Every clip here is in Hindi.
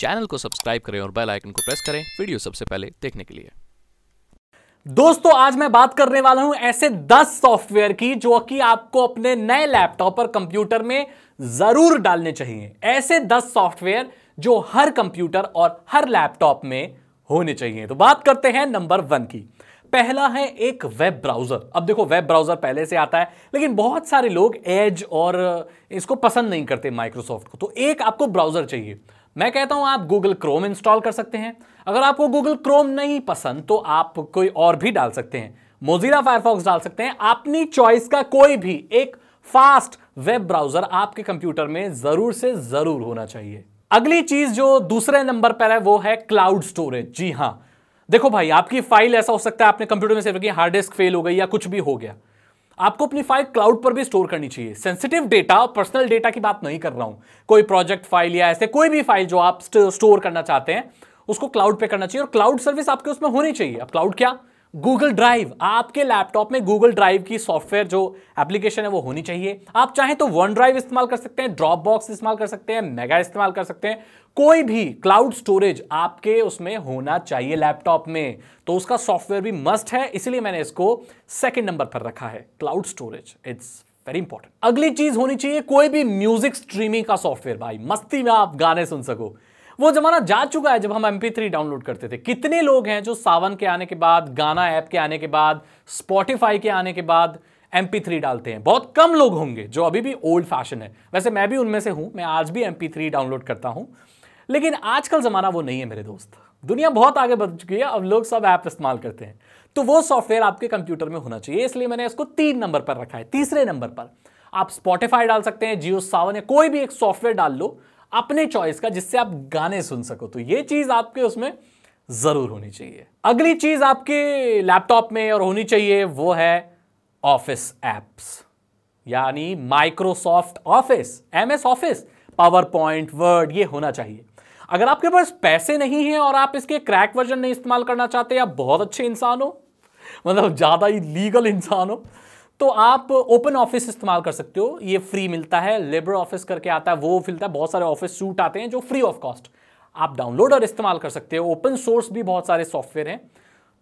चैनल को सब्सक्राइब करें और बेल आइकन को प्रेस करें वीडियो सबसे पहले देखने के लिए दोस्तों आज मैं बात करने वाला हूं ऐसे 10 सॉफ्टवेयर की जो कि आपको अपने नए लैपटॉप और कंप्यूटर में जरूर डालने चाहिए ऐसे 10 सॉफ्टवेयर जो हर कंप्यूटर और हर लैपटॉप में होने चाहिए तो बात करते हैं नंबर वन की पहला है एक वेब ब्राउजर अब देखो वेब ब्राउजर पहले से आता है लेकिन बहुत सारे लोग एज और इसको पसंद नहीं करते माइक्रोसॉफ्ट को तो एक आपको ब्राउजर चाहिए मैं कहता हूं आप गूगल क्रोम इंस्टॉल कर सकते हैं अगर आपको गूगल क्रोम नहीं पसंद तो आप कोई और भी डाल सकते हैं मोजिला फायरफॉक्स डाल सकते हैं अपनी चॉइस का कोई भी एक फास्ट वेब ब्राउजर आपके कंप्यूटर में जरूर से जरूर होना चाहिए अगली चीज जो दूसरे नंबर पर है वो है क्लाउड स्टोरेज जी हां देखो भाई आपकी फाइल ऐसा हो सकता है आपने कंप्यूटर में सेव की हार्ड डिस्क फेल हो गई या कुछ भी हो गया आपको अपनी फाइल क्लाउड पर भी स्टोर करनी चाहिए सेंसिटिव डेटा पर्सनल डेटा की बात नहीं कर रहा हूं कोई प्रोजेक्ट फाइल या ऐसे कोई भी फाइल जो आप स्टोर करना चाहते हैं उसको क्लाउड पे करना चाहिए और क्लाउड सर्विस आपके उसमें होनी चाहिए अब क्लाउड क्या गूगल ड्राइव आपके लैपटॉप में गूगल ड्राइव की सॉफ्टवेयर जो एप्लीकेशन है वो होनी चाहिए आप चाहें तो वन ड्राइव इस्तेमाल कर सकते हैं ड्रॉप बॉक्स इस्तेमाल कर सकते हैं मेगा इस्तेमाल कर सकते हैं कोई भी क्लाउड स्टोरेज आपके उसमें होना चाहिए लैपटॉप में तो उसका सॉफ्टवेयर भी मस्ट है इसलिए मैंने इसको सेकेंड नंबर पर रखा है cloud storage it's very important अगली चीज होनी चाहिए कोई भी म्यूजिक स्ट्रीमिंग का सॉफ्टवेयर भाई मस्ती में आप गाने सुन सको वो जमाना जा चुका है जब हम MP3 डाउनलोड करते थे कितने लोग हैं जो सावन के आने के बाद गाना ऐप के आने के बाद स्पॉटिफाई के आने के बाद MP3 डालते हैं बहुत कम लोग होंगे जो अभी भी ओल्ड फैशन है वैसे मैं भी उनमें से हूं मैं आज भी MP3 डाउनलोड करता हूं लेकिन आजकल ज़माना वो नहीं है मेरे दोस्त दुनिया बहुत आगे बढ़ चुकी है अब लोग सब ऐप इस्तेमाल करते हैं तो वो सॉफ्टवेयर आपके कंप्यूटर में होना चाहिए इसलिए मैंने इसको तीन नंबर पर रखा है तीसरे नंबर पर आप स्पॉटिफाई डाल सकते हैं जियो सावन या कोई भी एक सॉफ्टवेयर डाल लो अपने चॉइस का जिससे आप गाने सुन सको तो ये चीज़ आपके उसमें ज़रूर होनी चाहिए अगली चीज़ आपके लैपटॉप में और होनी चाहिए वो है ऑफिस एप्स यानी Microsoft office M S office PowerPoint Word ये होना चाहिए अगर आपके पास पैसे नहीं हैं और आप इसके क्रैक वर्जन नहीं इस्तेमाल करना चाहते आप बहुत अच्छे इंसान हो मतलब ज़्यादा ही लीगल इंसान हो तो आप ओपन ऑफिस इस्तेमाल कर सकते हो ये फ्री मिलता है लेबर ऑफिस करके आता है वो मिलता है बहुत सारे ऑफिस सूट आते हैं जो फ्री ऑफ कॉस्ट आप डाउनलोड और इस्तेमाल कर सकते हो ओपन सोर्स भी बहुत सारे सॉफ्टवेयर हैं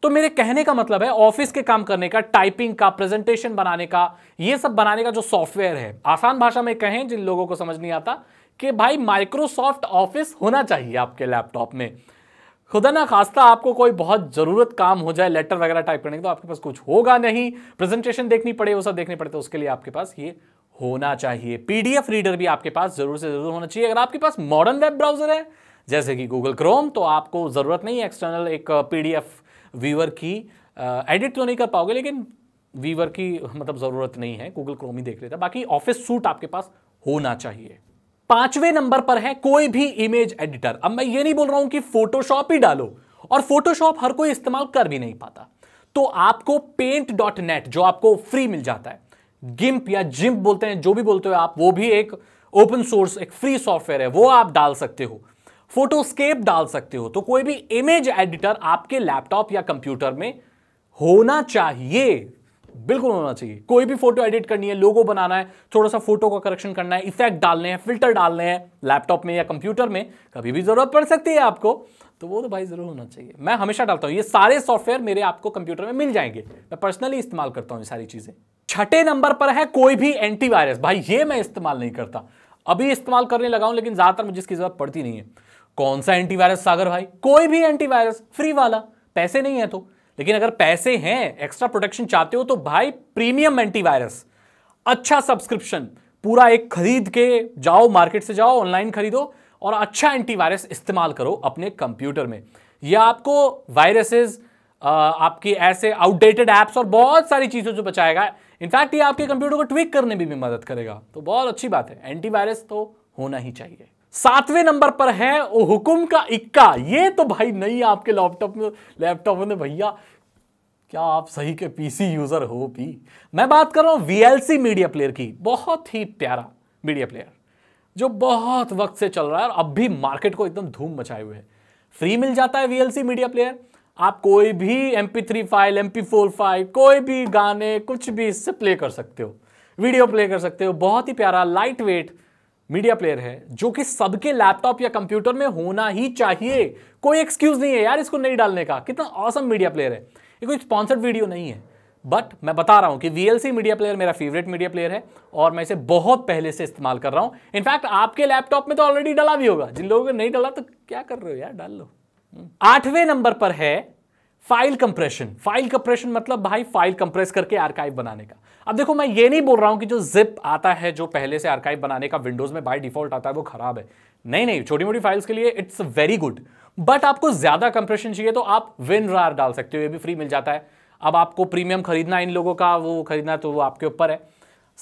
तो मेरे कहने का मतलब है ऑफिस के काम करने का टाइपिंग का प्रेजेंटेशन बनाने का ये सब बनाने का जो सॉफ्टवेयर है आसान भाषा में कहें जिन लोगों को समझ नहीं आता कि भाई माइक्रोसॉफ्ट ऑफिस होना चाहिए आपके लैपटॉप में खुदा ना खास्ता आपको कोई बहुत ज़रूरत काम हो जाए लेटर वगैरह टाइप करने के तो आपके पास कुछ होगा नहीं प्रेजेंटेशन देखनी पड़े वो सब देखने पड़े तो उसके लिए आपके पास ये होना चाहिए पीडीएफ रीडर भी आपके पास ज़रूर से ज़रूर होना चाहिए अगर आपके पास मॉडर्न वेब ब्राउज़र है जैसे कि गूगल क्रोम तो आपको ज़रूरत नहीं है एक्सटर्नल एक पीडीएफ uh, व्यूवर की एडिट uh, तो नहीं कर पाओगे लेकिन वीवर की मतलब ज़रूरत नहीं है गूगल क्रोम ही देख लेता बाकी ऑफिस सूट आपके पास होना चाहिए पांचवें नंबर पर है कोई भी इमेज एडिटर अब मैं ये नहीं बोल रहा हूं कि फोटोशॉप ही डालो और फोटोशॉप हर कोई इस्तेमाल कर भी नहीं पाता तो आपको पेंट डॉट नेट जो आपको फ्री मिल जाता है गिम्प या जिम्प बोलते हैं जो भी बोलते हो आप वो भी एक ओपन सोर्स एक फ्री सॉफ्टवेयर है वो आप डाल सकते हो फोटोस्केप डाल सकते हो तो कोई भी इमेज एडिटर आपके लैपटॉप या कंप्यूटर में होना चाहिए बिल्कुल होना चाहिए कोई भी फोटो एडिट करनी है लोगो बनाना है थोड़ा सा फोटो का करेक्शन करना है इफेक्ट डालने हैं फिल्टर डालने हैं लैपटॉप में या कंप्यूटर में कभी भी जरूरत पड़ सकती है आपको तो वो तो भाई जरूर होना चाहिए मैं हमेशा डालता हूँ ये सारे सॉफ्टवेयर मेरे आपको कंप्यूटर में मिल जाएंगे मैं पर्सनली इस्तेमाल करता हूँ ये सारी चीज़ें छठे नंबर पर है कोई भी एंटीवायरस भाई ये मैं इस्तेमाल नहीं करता अभी इस्तेमाल करने लगा हूँ लेकिन ज़्यादातर मुझे इसकी ज़रूरत पड़ती नहीं है कौन सा एंटीवायरस सागर भाई कोई भी एंटीवायरस फ्री वाला पैसे नहीं है तो लेकिन अगर पैसे हैं एक्स्ट्रा प्रोटेक्शन चाहते हो तो भाई प्रीमियम एंटीवायरस अच्छा सब्सक्रिप्शन पूरा एक खरीद के जाओ मार्केट से जाओ ऑनलाइन खरीदो और अच्छा एंटीवायरस इस्तेमाल करो अपने कंप्यूटर में यह आपको वायरसेस आपकी ऐसे आउटडेटेड ऐप्स और बहुत सारी चीज़ों से बचाएगा इनफैक्ट ये आपके कंप्यूटर को ट्विक करने में भी, भी मदद करेगा तो बहुत अच्छी बात है एंटीवायरस तो होना ही चाहिए सातवें नंबर पर है हुकुम का इक्का ये तो भाई नहीं आपके लैपटॉप में लैपटॉप में भैया क्या आप सही के पीसी यूजर हो भी मैं बात कर रहा हूं वीएलसी मीडिया प्लेयर की बहुत ही प्यारा मीडिया प्लेयर जो बहुत वक्त से चल रहा है और अब भी मार्केट को एकदम धूम मचाए हुए है फ्री मिल जाता है वीएलसी मीडिया प्लेयर आप कोई भी M three file M four file कोई भी गाने कुछ भी इससे प्ले कर सकते हो वीडियो प्ले कर सकते हो बहुत ही प्यारा लाइट वेट मीडिया प्लेयर है जो कि सबके लैपटॉप या कंप्यूटर में होना ही चाहिए कोई एक्सक्यूज नहीं है यार इसको नहीं डालने का कितना औसम मीडिया प्लेयर है ये कोई स्पॉन्सर्ड वीडियो नहीं है बट मैं बता रहा हूं कि वीएलसी मीडिया प्लेयर मेरा फेवरेट मीडिया प्लेयर है और मैं इसे बहुत पहले से इस्तेमाल कर रहा हूं इनफैक्ट आपके लैपटॉप में तो ऑलरेडी डला भी होगा जिन लोगों ने नहीं डला तो क्या कर रहे हो यार डाल लो आठवें नंबर पर है फाइल कंप्रेशन फाइल कंप्रेशन मतलब भाई फाइल कंप्रेस करके आर्काइव बनाने का अब देखो मैं ये नहीं बोल रहा हूं कि जो जिप आता है जो पहले से आर्काइव बनाने का विंडोज में बाय डिफॉल्ट आता है वो खराब है नहीं नहीं छोटी मोटी फाइल्स के लिए इट्स वेरी गुड बट आपको ज्यादा कंप्रेशन चाहिए तो आप रार डाल सकते हो ये भी फ्री मिल जाता है अब आपको प्रीमियम खरीदना इन लोगों का वो खरीदना तो वो आपके ऊपर है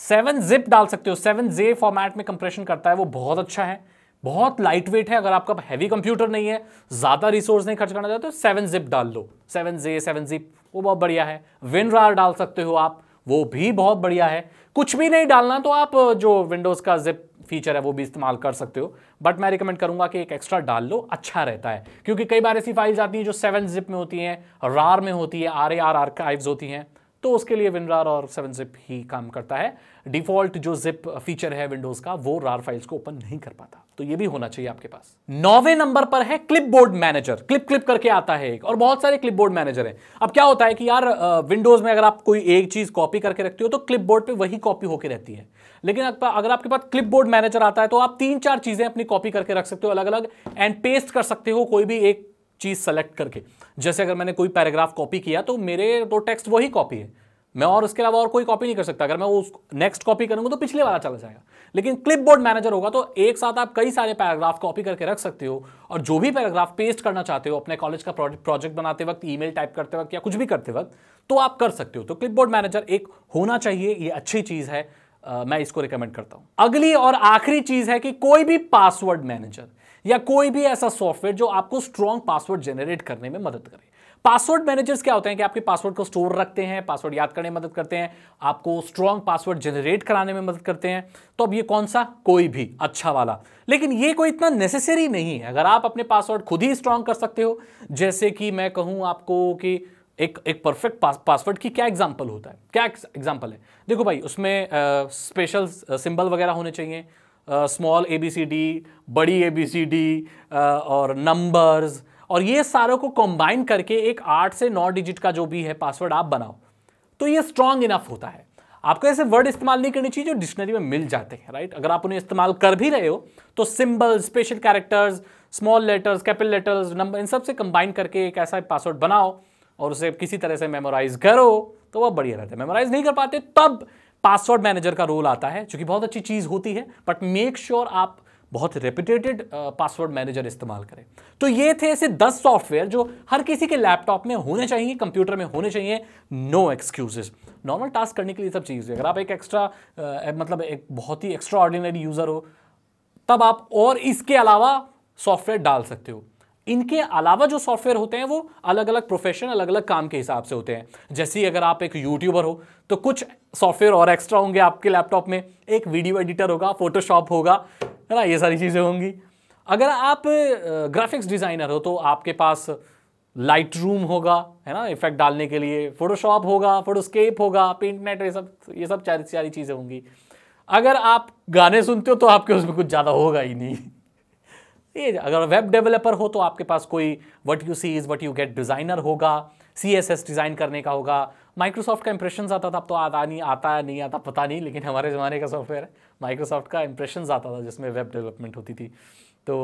सेवन जिप डाल सकते हो सेवन जे फॉर्मेट में कंप्रेशन करता है वो बहुत अच्छा है बहुत लाइट वेट है अगर आपका हैवी कंप्यूटर नहीं है ज़्यादा रिसोर्स नहीं खर्च करना चाहते तो सेवन जिप डाल लो सेवन जे सेवन जिप वो बहुत बढ़िया है विनरार डाल सकते हो आप वो भी बहुत बढ़िया है कुछ भी नहीं डालना तो आप जो विंडोज़ का जिप फीचर है वो भी इस्तेमाल कर सकते हो बट मैं रिकमेंड करूंगा कि एक एक्स्ट्रा डाल लो अच्छा रहता है क्योंकि कई बार ऐसी फाइल्स आती हैं जो सेवन जिप में होती हैं रार में होती है आर ए आर आर होती हैं तो उसके लिए विनरार और सेवन जिप ही काम करता है डिफॉल्ट जो जिप फीचर है विंडोज का वो रार फाइल्स को ओपन नहीं कर पाता तो ये भी होना चाहिए आपके पास नौवे नंबर पर है क्लिपबोर्ड मैनेजर क्लिप क्लिप करके आता है एक और बहुत सारे क्लिपबोर्ड मैनेजर है अब क्या होता है कि यार विंडोज में अगर आप कोई एक चीज कॉपी करके रखते हो तो क्लिपबोर्ड पे वही कॉपी होकर रहती है लेकिन अगर आपके पास क्लिपबोर्ड मैनेजर आता है तो आप तीन चार चीजें अपनी कॉपी करके रख सकते हो अलग अलग एंड पेस्ट कर सकते हो कोई भी एक चीज़ सेलेक्ट करके जैसे अगर मैंने कोई पैराग्राफ कॉपी किया तो मेरे तो टेक्स्ट वही कॉपी है मैं और उसके अलावा और कोई कॉपी नहीं कर सकता अगर मैं वो नेक्स्ट कॉपी करूंगा तो पिछले वाला चला जाएगा लेकिन क्लिपबोर्ड मैनेजर होगा तो एक साथ आप कई सारे पैराग्राफ कॉपी करके रख सकते हो और जो भी पैराग्राफ पेस्ट करना चाहते हो अपने कॉलेज का प्रोजेक्ट बनाते वक्त ई टाइप करते वक्त या कुछ भी करते वक्त तो आप कर सकते हो तो क्लिपबोर्ड मैनेजर एक होना चाहिए ये अच्छी चीज़ है आ, मैं इसको रिकमेंड करता हूं अगली और आखिरी चीज है कि कोई भी पासवर्ड मैनेजर या कोई भी ऐसा सॉफ्टवेयर जो आपको स्ट्रॉन्ग पासवर्ड जनरेट करने में मदद करे पासवर्ड मैनेजर्स क्या होते हैं कि आपके पासवर्ड को स्टोर रखते हैं पासवर्ड याद करने में मदद करते हैं आपको स्ट्रॉन्ग पासवर्ड जनरेट कराने में मदद करते हैं तो अब ये कौन सा कोई भी अच्छा वाला लेकिन ये कोई इतना नेसेसरी नहीं है अगर आप अपने पासवर्ड खुद ही स्ट्रॉन्ग कर सकते हो जैसे कि मैं कहूं आपको कि एक एक परफेक्ट पास, पासवर्ड की क्या एग्जाम्पल होता है क्या एग्जाम्पल है देखो भाई उसमें स्पेशल सिंबल वगैरह होने चाहिए small A B C D बड़ी ए बी सी डी और नंबर्स और ये सारों को कंबाइन करके एक आठ से नौ डिजिट का जो भी है पासवर्ड आप बनाओ तो ये स्ट्रांग इनफ होता है आपको ऐसे वर्ड इस्तेमाल नहीं करनी चाहिए जो डिक्शनरी में मिल जाते हैं राइट अगर आप उन्हें इस्तेमाल कर भी रहे हो तो symbol special characters small letters capital letters number इन सब से कंबाइन करके एक ऐसा पासवर्ड बनाओ और उसे किसी तरह से मेमोराइज करो तो वह बढ़िया रहता है मेमोराइज नहीं कर पाते तब पासवर्ड मैनेजर का रोल आता है चूंकि बहुत अच्छी चीज़ होती है बट मेक श्योर आप बहुत रेपिटेटेड पासवर्ड मैनेजर इस्तेमाल करें तो ये थे ऐसे 10 सॉफ्टवेयर जो हर किसी के लैपटॉप में होने चाहिए कंप्यूटर में होने चाहिए नो एक्सक्यूजेस नॉर्मल टास्क करने के लिए सब चीज़ अगर आप एक एक्स्ट्रा uh, मतलब एक बहुत ही एक्स्ट्रा ऑर्डिनरी यूज़र हो तब आप और इसके अलावा सॉफ्टवेयर डाल सकते हो इनके अलावा जो सॉफ्टवेयर होते हैं वो अलग अलग प्रोफेशन अलग अलग काम के हिसाब से होते हैं जैसे अगर आप एक यूट्यूबर हो तो कुछ सॉफ्टवेयर और एक्स्ट्रा होंगे आपके लैपटॉप में एक वीडियो एडिटर होगा फोटोशॉप होगा है ना ये सारी चीज़ें होंगी अगर आप ग्राफिक्स डिज़ाइनर हो तो आपके पास लाइट रूम होगा है ना इफेक्ट डालने के लिए फोटोशॉप होगा फोटोस्केप होगा पेंट नेट ये सब ये सब सारी चीज़ें होंगी अगर आप गाने सुनते हो तो आपके उसमें कुछ ज़्यादा होगा ही नहीं ये अगर वेब डेवलपर हो तो आपके पास कोई what you see is what you get designer होगा सी एस एस डिज़ाइन करने का होगा माइक्रोसॉफ्ट का इंप्रेशन आता था अब तो आता नहीं आता नहीं आता पता नहीं लेकिन हमारे ज़माने का सॉफ्टवेयर है माइक्रोसॉफ्ट का इंप्रेशन आता था जिसमें वेब डेवलपमेंट होती थी तो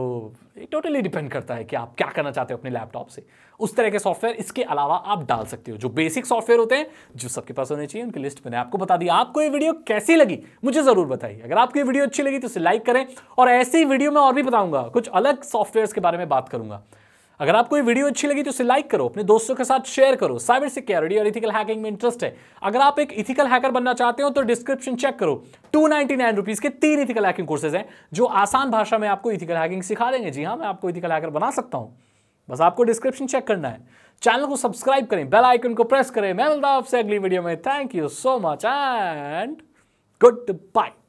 ये टोटली डिपेंड करता है कि आप क्या करना चाहते हो अपने लैपटॉप से उस तरह के सॉफ्टवेयर इसके अलावा आप डाल सकते हो जो बेसिक सॉफ्टवेयर होते हैं जो सबके पास होने चाहिए उनकी लिस्ट मैंने आपको बता दी आपको ये वीडियो कैसी लगी मुझे ज़रूर बताइए अगर आपको ये वीडियो अच्छी लगी तो इसे लाइक करें और ऐसी वीडियो में और भी बताऊंगा कुछ अलग सॉफ्टवेयर के बारे में बात करूंगा अगर आपको ये वीडियो अच्छी लगी तो इसे लाइक करो अपने दोस्तों के साथ शेयर करो साइबर सिक्योरिटी और इथिकल हैकिंग में इंटरेस्ट है अगर आप एक इथिकल हैकर बनना चाहते हो तो डिस्क्रिप्शन चेक करो टू नाइनटी के तीन इथिकल हैकिंग कोर्सेज हैं जो आसान भाषा में आपको इथिकल हैकिंग सिखा देंगे जी हाँ मैं आपको इथिकल हैकर बना सकता हूँ बस आपको डिस्क्रिप्शन चेक करना है चैनल को सब्सक्राइब करें बेल आइकन को प्रेस करें मैं मिलता हूं आपसे अगली वीडियो में thank you so much and good bye